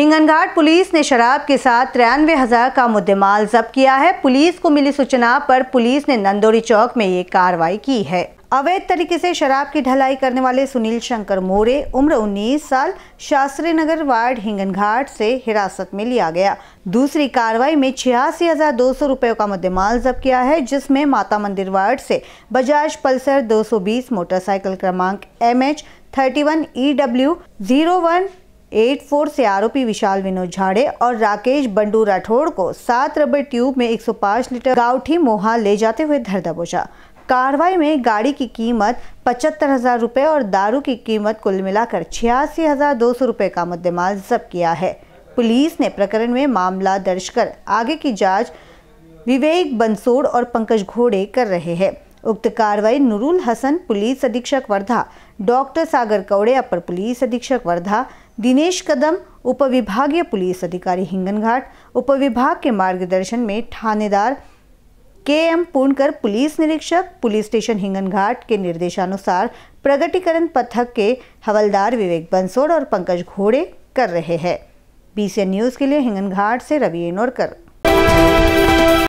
Hinganghat police ने शराब के साथ तिरानवे हजार का मुद्देमाल जब्त किया है पुलिस को मिली सूचना पर पुलिस ने नंदोरी चौक में ये कार्रवाई की है अवैध तरीके से शराब की ढलाई करने वाले सुनील शंकर मोरे उम्र 19 साल शास्त्री नगर वार्ड हिंगनघाट से हिरासत में लिया गया दूसरी कार्रवाई में छियासी हजार दो सौ रुपये का मुद्देमाल जब्त किया है जिसमें माता मंदिर वार्ड से बजाज पल्सर 220 मोटरसाइकिल क्रमांक M H thirty one E W zero one eight four से आरोपी विशाल विनोद झाड़े और राकेश बंडू राठौड़ को सात रबर ट्यूब में 105 लीटर गाउठी मोहा ले जाते हुए धर दबोचा कार्रवाई में गाड़ी की कीमत पचहत्तर हज़ार रुपये और दारू की कीमत कुल मिलाकर छियासी हज़ार दो सौ रुपये का मुद्देमाल जब्त किया है पुलिस ने प्रकरण में मामला दर्ज कर आगे की जाँच विवेक बंसोड़ और पंकज घोड़े कर रहे हैं उक्त कार्रवाई नुरुल हसन पुलिस अधीक्षक वर्धा डॉक्टर सागर कौड़े अपर पुलिस अधीक्षक वर्धा दिनेश कदम उपविभागीय पुलिस अधिकारी हिंगनघाट उपविभाग के मार्गदर्शन में थानेदार के एम पूर्णकर पुलिस निरीक्षक पुलिस स्टेशन हिंगनघाट के निर्देशानुसार प्रगटीकरण पथक के हवलदार विवेक बंसोड़ और पंकज घोड़े कर रहे हैं बीसीएन न्यूज़ के लिए हिंगनघाट से रवि एनोरकर